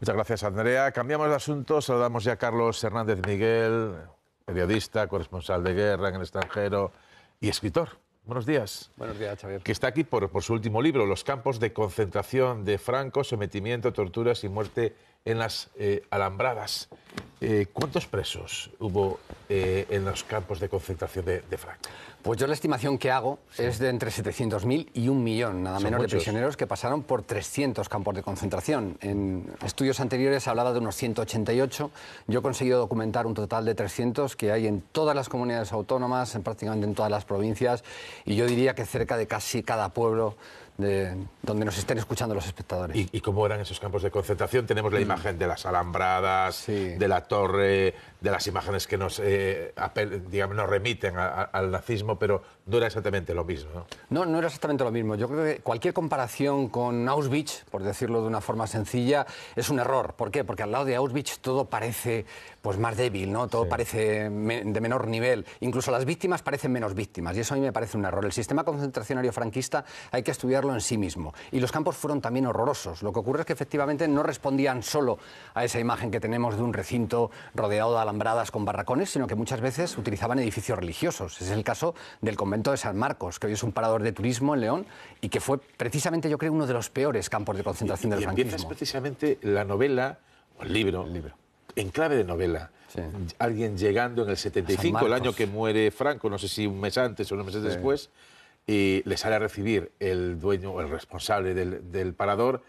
Muchas gracias, Andrea. Cambiamos de asunto. Saludamos ya a Carlos Hernández Miguel, periodista, corresponsal de guerra en el extranjero y escritor. Buenos días. Buenos días, Xavier. Que está aquí por, por su último libro, Los campos de concentración de Franco, sometimiento, torturas y muerte en las eh, alambradas. Eh, ¿Cuántos presos hubo eh, en los campos de concentración de, de Pues yo la estimación que hago es de entre 700.000 y un millón, nada menos, de prisioneros que pasaron por 300 campos de concentración. En estudios anteriores hablaba de unos 188. Yo he conseguido documentar un total de 300 que hay en todas las comunidades autónomas, en prácticamente en todas las provincias, y yo diría que cerca de casi cada pueblo donde nos estén escuchando los espectadores. ¿Y, cómo eran esos campos de concentración? Tenemos la imagen de las alambradas, de la torre, de las imágenes que nos, eh, digamos, remiten al nazismo, pero no era exactamente lo mismo. ¿no? no, no era exactamente lo mismo. Yo creo que cualquier comparación con Auschwitz, por decirlo de una forma sencilla, es un error. ¿Por qué? Porque al lado de Auschwitz todo parece pues, más débil, ¿no? todo parece de menor nivel. Incluso las víctimas parecen menos víctimas y eso a mí me parece un error. El sistema concentracionario franquista hay que estudiarlo en sí mismo. Y los campos fueron también horrorosos. Lo que ocurre es que efectivamente no respondían solo a esa imagen que tenemos de un recinto rodeado de la con barracones, sino que muchas veces utilizaban edificios religiosos. es el caso del convento de San Marcos, que hoy es un parador de turismo en León y que fue precisamente, yo creo, uno de los peores campos de concentración del y Empiezas precisamente la novela, o el libro, libro. en clave de novela. Alguien llegando en el 75, el año que muere Franco, no sé si un mes antes o unos meses después, y le sale a recibir el dueño o el responsable del, del parador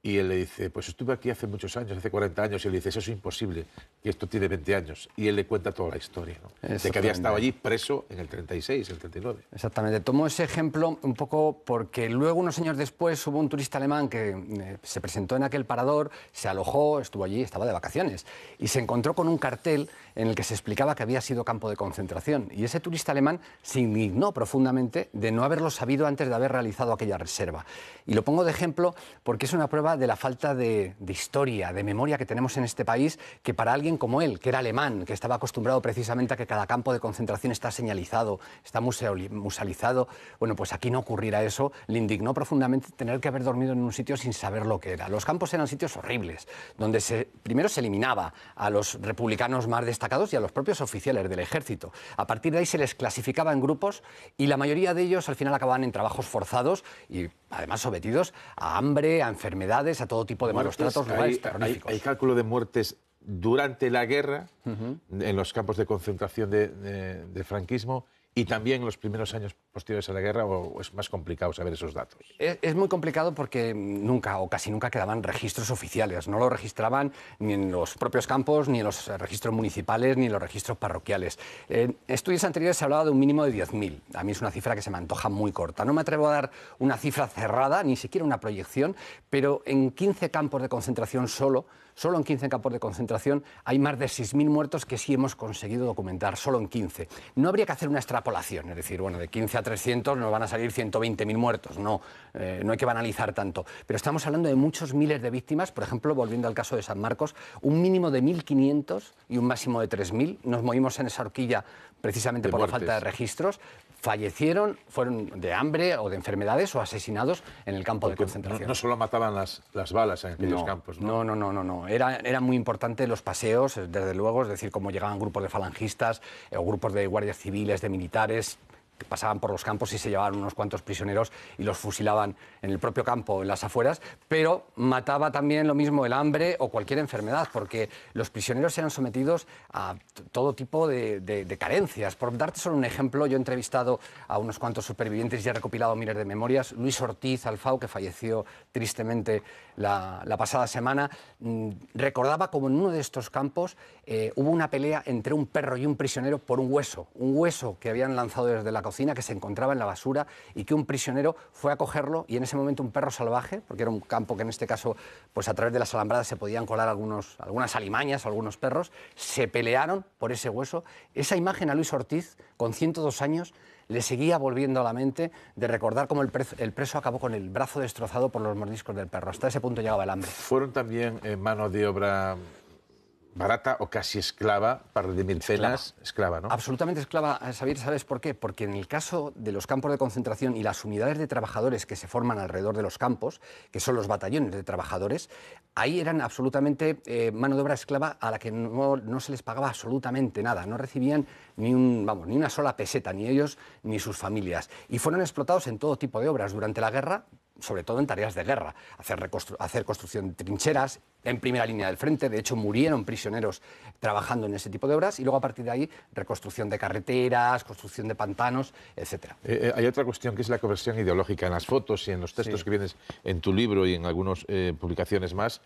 y él le dice, pues estuve aquí hace muchos años, hace 40 años, y él le dice, eso es imposible, que esto tiene 20 años. Y él le cuenta toda la historia, de que había estado allí preso en el 36, el 39. Exactamente. Tomo ese ejemplo un poco porque luego, unos años después, hubo un turista alemán que eh, se presentó en aquel parador, se alojó, estuvo allí, estaba de vacaciones, y se encontró con un cartel en el que se explicaba que había sido campo de concentración. Y ese turista alemán se indignó profundamente de no haberlo sabido antes de haber realizado aquella reserva. Y lo pongo de ejemplo porque es una prueba de la falta de, historia, de memoria que tenemos en este país, que para alguien como él, que era alemán, que estaba acostumbrado precisamente a que cada campo de concentración está señalizado, está musealizado, bueno, pues aquí no ocurrirá eso, le indignó profundamente tener que haber dormido en un sitio sin saber lo que era. Los campos eran sitios horribles, donde primero se eliminaba a los republicanos más destacados y a los propios oficiales del ejército. A partir de ahí se les clasificaba en grupos y la mayoría de ellos al final acababan en trabajos forzados y además sometidos a hambre, a enfermedad a todo tipo de malos tratos, lugares hay, hay, cálculo de muertes durante la guerra en los campos de concentración de franquismo y también los primeros años posteriores a la guerra o es más complicado saber esos datos? Es, es, muy complicado porque nunca o casi nunca quedaban registros oficiales. No lo registraban ni en los propios campos, ni en los registros municipales, ni en los registros parroquiales. En estudios anteriores se hablaba de un mínimo de 10.000. A mí es una cifra que se me antoja muy corta. No me atrevo a dar una cifra cerrada, ni siquiera una proyección, pero en 15 campos de concentración solo Solo en 15 campos de concentración hay más de 6.000 muertos que sí hemos conseguido documentar, solo en 15. No habría que hacer una extrapolación, es decir, bueno, de 15 a 300 nos van a salir 120.000 muertos, no, eh, no hay que banalizar tanto. Pero estamos hablando de muchos miles de víctimas, por ejemplo, volviendo al caso de San Marcos, un mínimo de 1.500 y un máximo de 3.000. Nos movimos en esa horquilla precisamente por la falta de registros, fallecieron, fueron de hambre o de enfermedades o asesinados en el campo de concentración. No, solo mataban las, las balas en aquellos campos, ¿no? No, no, no, no. Era, era muy importante los paseos, desde luego, es decir, cómo llegaban grupos de falangistas eh, o grupos de guardias civiles, de militares, que pasaban por los campos y se llevaban unos cuantos prisioneros y los fusilaban en el propio campo, en las afueras, pero mataba también lo mismo el hambre o cualquier enfermedad, porque los prisioneros eran sometidos a todo tipo de, carencias. Por darte solo un ejemplo, yo he entrevistado a unos cuantos supervivientes y he recopilado miles de memorias. Luis Ortiz Alfao, que falleció tristemente la, pasada semana, mm, recordaba como en uno de estos campos eh, hubo una pelea entre un perro y un prisionero por un hueso, un hueso que habían lanzado desde la cocina que se encontraba en la basura y que un prisionero fue a cogerlo y en ese momento un perro salvaje, porque era un campo que en este caso pues a través de las alambradas se podían colar algunos, algunas alimañas, algunos perros, se pelearon por ese hueso. Esa imagen a Luis Ortiz, con 102 años, le seguía volviendo a la mente de recordar cómo el, preso, acabó con el brazo destrozado por los mordiscos del perro. Hasta ese punto llegaba el hambre. Fueron también manos de obra barata o casi esclava, para de Milcenas, esclava, ¿no? Absolutamente esclava, eh, Xavier, ¿sabes por qué? Porque en el caso de los campos de concentración y las unidades de trabajadores que se forman alrededor de los campos, que son los batallones de trabajadores, ahí eran absolutamente eh, mano de obra esclava a la que no, se les pagaba absolutamente nada, no recibían ni, un, vamos, ni una sola peseta, ni ellos ni sus familias, y fueron explotados en todo tipo de obras. Durante la guerra, sobre todo en tareas de guerra, hacer, construcción de trincheras en primera línea del frente, de hecho murieron prisioneros trabajando en ese tipo de obras, y luego a partir de ahí reconstrucción de carreteras, construcción de pantanos, etc. Eh, eh, hay otra cuestión que es la conversión ideológica en las fotos y en los textos que vienes en tu libro y en algunas eh, publicaciones más,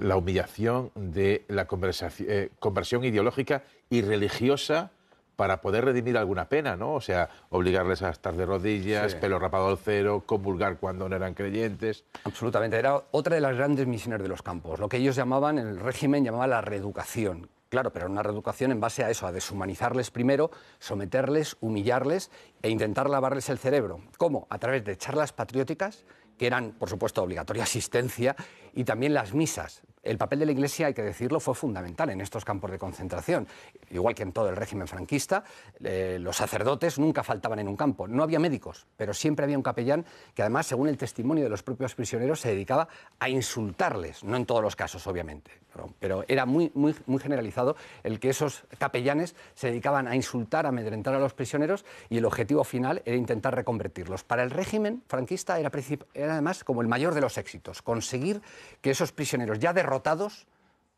la humillación de la conversión ideológica y religiosa para poder redimir alguna pena, ¿no? O sea, obligarles a estar de rodillas, pelo rapado al cero, comulgar cuando no eran creyentes. Absolutamente, era otra de las grandes misiones de los campos, lo que ellos llamaban, el régimen llamaba la reeducación. Claro, pero era una reeducación en base a eso, a deshumanizarles primero, someterles, humillarles e intentar lavarles el cerebro. ¿Cómo? A través de charlas patrióticas, que eran, por supuesto, obligatoria asistencia y también las misas. El papel de la Iglesia, hay que decirlo, fue fundamental en estos campos de concentración. Igual que en todo el régimen franquista, eh, los sacerdotes nunca faltaban en un campo. No había médicos, pero siempre había un capellán que además, según el testimonio de los propios prisioneros, se dedicaba a insultarles. No en todos los casos, obviamente, pero, era muy, muy, muy generalizado el que esos capellanes se dedicaban a insultar, a amedrentar a los prisioneros y el objetivo final era intentar reconvertirlos. Para el régimen franquista era, era además como el mayor de los éxitos, conseguir que esos prisioneros ya derrotados,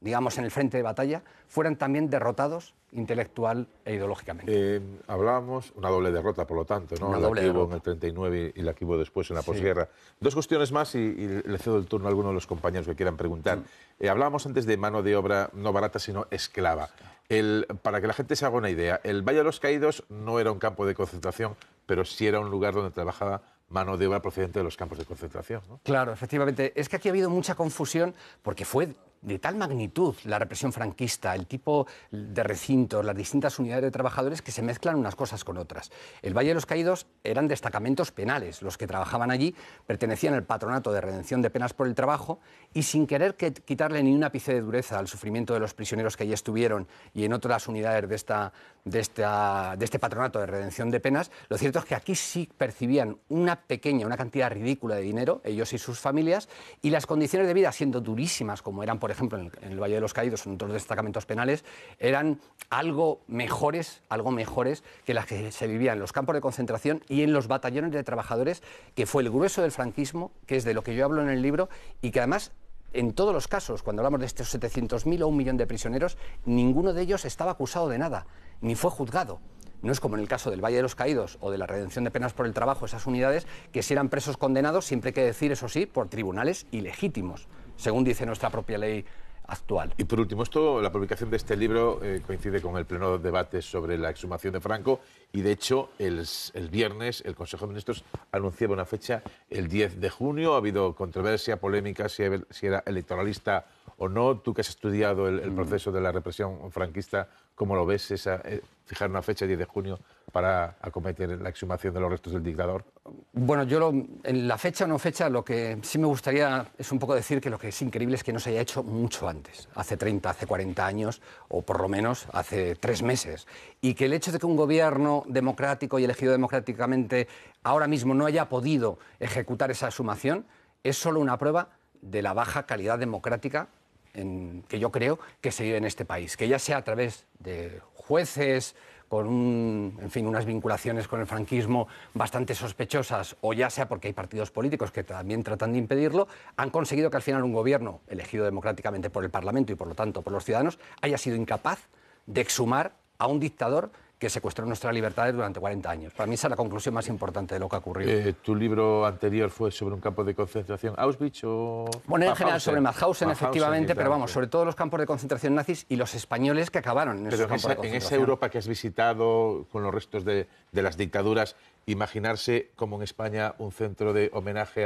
digamos, en el frente de batalla, fueran también derrotados intelectual e ideológicamente. Eh, hablábamos, una doble derrota, por lo tanto, ¿no? la que hubo en el 39 y la que hubo después en la posguerra. Dos cuestiones más y, le cedo el turno a alguno de los compañeros que quieran preguntar. Eh, hablábamos antes de mano de obra no barata, sino esclava. para que la gente se haga una idea, el Valle de los Caídos no era un campo de concentración, pero sí era un lugar donde trabajaba mano de obra procedente de los campos de concentración. Claro, efectivamente. Es que aquí ha habido mucha confusión porque fue de tal magnitud la represión franquista, el tipo de recintos, las distintas unidades de trabajadores que se mezclan unas cosas con otras. El Valle de los Caídos eran destacamentos penales. Los que trabajaban allí pertenecían al patronato de redención de penas por el trabajo y sin querer quitarle ni un ápice de dureza al sufrimiento de los prisioneros que allí estuvieron y en otras unidades de, esta, de, esta, de este patronato de redención de penas, lo cierto es que aquí sí percibían una pequeña, una cantidad ridícula de dinero, ellos y sus familias, y las condiciones de vida siendo durísimas como eran por por ejemplo, en el, Valle de los Caídos, en otros destacamentos penales, eran algo mejores, algo mejores que las que se vivían en los campos de concentración y en los batallones de trabajadores, que fue el grueso del franquismo, que es de lo que yo hablo en el libro, y que además en todos los casos, cuando hablamos de estos 700.000 o un millón de prisioneros, ninguno de ellos estaba acusado de nada, ni fue juzgado. No es como en el caso del Valle de los Caídos o de la redención de penas por el trabajo, esas unidades que si eran presos condenados, siempre hay que decir, eso sí, por tribunales ilegítimos según dice nuestra propia ley actual. Y por último, esto, la publicación de este libro eh, coincide con el pleno debate sobre la exhumación de Franco y, de hecho, el, viernes el Consejo de Ministros anunciaba una fecha, el 10 de junio. Ha habido controversia, polémica, si, era electoralista o no. Tú que has estudiado el mm. proceso de la represión franquista, ¿Cómo lo ves esa, eh, fijar una fecha, 10 de junio, para acometer la exhumación de los restos del dictador? Bueno, yo lo, en la fecha o no fecha, lo que sí me gustaría es un poco decir que lo que es increíble es que no se haya hecho mucho antes, hace 30, hace 40 años, o por lo menos hace tres meses. Y que el hecho de que un gobierno democrático y elegido democráticamente ahora mismo no haya podido ejecutar esa exhumación es solo una prueba de la baja calidad democrática que yo creo que se vive en este país, que ya sea a través de jueces, con en fin, unas vinculaciones con el franquismo bastante sospechosas, o ya sea porque hay partidos políticos que también tratan de impedirlo, han conseguido que al final un gobierno elegido democráticamente por el Parlamento y por lo tanto por los ciudadanos haya sido incapaz de exhumar a un dictador que secuestró nuestras libertades durante 40 años. Para mí esa es la conclusión más importante de lo que ha ocurrido. Eh, ¿Tu libro anterior fue sobre un campo de concentración, Auschwitz o...? Bueno, en general sobre Mauthausen, efectivamente, pero vamos, sobre todo los campos de concentración nazis y los españoles que acabaron en esos campos esa, en esa Europa que has visitado con los restos de, las dictaduras, imaginarse como en España un centro de homenaje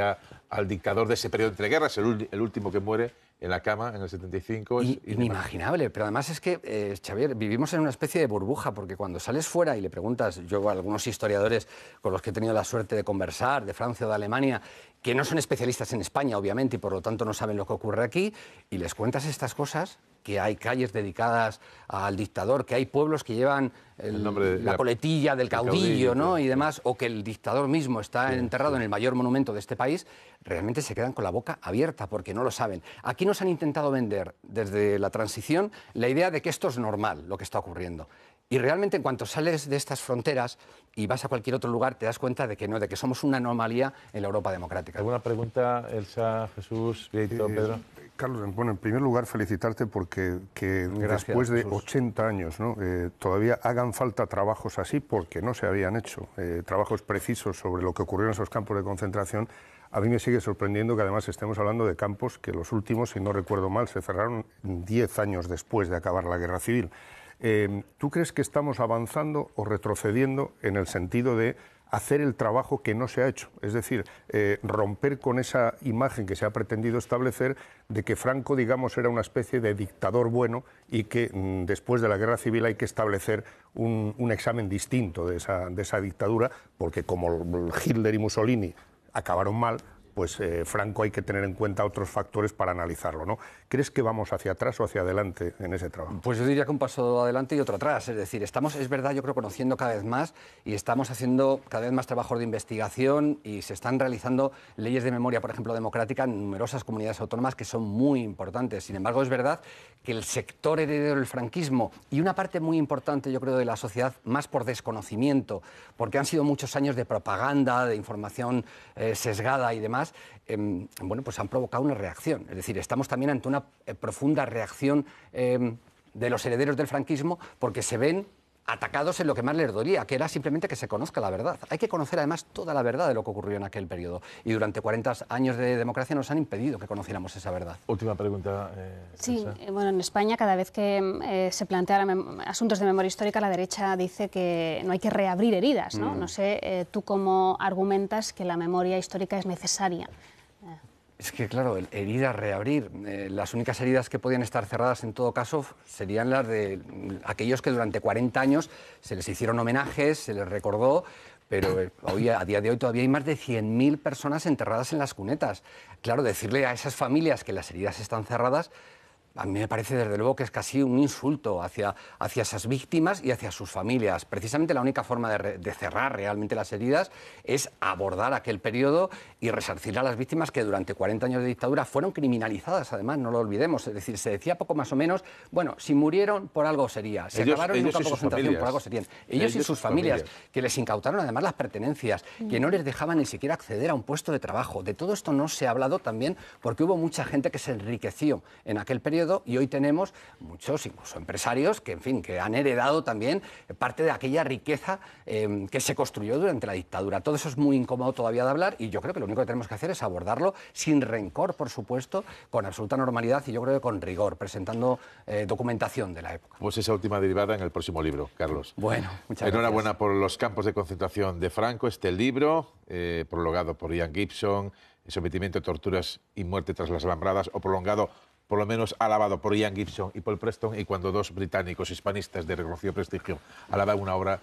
al dictador de ese periodo entre guerras, el último que muere, en la cama en el 75 es inimaginable. Pero además es que, eh, Xavier, vivimos en una especie de burbuja, porque cuando sales fuera y le preguntas, yo a algunos historiadores con los que he tenido la suerte de conversar, de Francia o de Alemania, que no son especialistas en España, obviamente, y por lo tanto no saben lo que ocurre aquí, y les cuentas estas cosas, que hay calles dedicadas al dictador, que hay pueblos que llevan la, coletilla del caudillo, ¿no? y demás, o que el dictador mismo está enterrado en el mayor monumento de este país, realmente se quedan con la boca abierta porque no lo saben. Aquí nos han intentado vender desde la transición la idea de que esto es normal, lo que está ocurriendo. Y realmente en cuanto sales de estas fronteras y vas a cualquier otro lugar, te das cuenta de que no, de que somos una anomalía en la Europa democrática. ¿Alguna pregunta, Elsa, Jesús, Víctor, Pedro? Carlos, en primer lugar felicitarte porque después de 80 años eh, todavía hagan falta trabajos así porque no se habían hecho, eh, trabajos precisos sobre lo que ocurrió en esos campos de concentración. A mí me sigue sorprendiendo que además estemos hablando de campos que los últimos, si no recuerdo mal, se cerraron 10 años después de acabar la guerra civil. Eh, ¿Tú crees que estamos avanzando o retrocediendo en el sentido de hacer el trabajo que no se ha hecho, es decir, eh, romper con esa imagen que se ha pretendido establecer de que Franco, digamos, era una especie de dictador bueno y que mm, después de la guerra civil hay que establecer un, examen distinto de esa, de esa dictadura, porque como Hitler y Mussolini acabaron mal, pues eh, Franco hay que tener en cuenta otros factores para analizarlo, ¿no? ¿Crees que vamos hacia atrás o hacia adelante en ese trabajo? Pues yo diría que un paso adelante y otro atrás, es decir, estamos, es verdad, yo creo, conociendo cada vez más y estamos haciendo cada vez más trabajos de investigación y se están realizando leyes de memoria, por ejemplo, democrática en numerosas comunidades autónomas que son muy importantes. Sin embargo, es verdad que el sector heredero del franquismo y una parte muy importante, yo creo, de la sociedad, más por desconocimiento, porque han sido muchos años de propaganda, de información eh, sesgada y demás, Em, bueno, pues han provocado una reacción. Es decir, estamos también ante una eh, profunda reacción em, de los herederos del franquismo porque se ven atacados en lo que más les dolía, que era simplemente que se conozca la verdad. Hay que conocer además toda la verdad de lo que ocurrió en aquel periodo. Y durante 40 años de democracia nos han impedido que conociéramos esa verdad. Última pregunta. Eh, sí, eh, bueno, en España cada vez que eh, se plantean asuntos de memoria histórica, la derecha dice que no hay que reabrir heridas. No, mm. no sé, eh, tú cómo argumentas que la memoria histórica es necesaria es que, claro, heridas, reabrir. Eh, las únicas heridas que podían estar cerradas en todo caso serían las de mm, aquellos que durante 40 años se les hicieron homenajes, se les recordó, pero eh, hoy, a día de hoy todavía hay más de 100.000 personas enterradas en las cunetas. Claro, decirle a esas familias que las heridas están cerradas a mí me parece desde luego que es casi un insulto hacia, hacia esas víctimas y hacia sus familias. Precisamente la única forma de, cerrar realmente las heridas es abordar aquel periodo y resarcir a las víctimas que durante 40 años de dictadura fueron criminalizadas, además, no lo olvidemos. Es decir, se decía poco más o menos, bueno, si murieron por algo sería, si acabaron en un campo de concentración por algo serían. Ellos, y sus familias, que les incautaron además las pertenencias, mm. que no les dejaban ni siquiera acceder a un puesto de trabajo. De todo esto no se ha hablado también porque hubo mucha gente que se enriqueció en aquel periodo y hoy tenemos muchos, incluso empresarios, que, en fin, que han heredado también parte de aquella riqueza em, que se construyó durante la dictadura. Todo eso es muy incómodo todavía de hablar y yo creo que lo único que tenemos que hacer es abordarlo sin rencor, por supuesto, con absoluta normalidad y yo creo que con rigor, presentando eh, documentación de la época. Pues esa última derivada en el próximo libro, Carlos. Bueno, muchas Enhorabuena por los campos de concentración de Franco, este libro, prolongado eh, prologado por Ian Gibson, Sometimiento, Torturas y Muerte tras las Alambradas, o prolongado por lo menos alabado por Ian Gibson y Paul Preston, y cuando dos británicos hispanistas de reconocido prestigio alaban una obra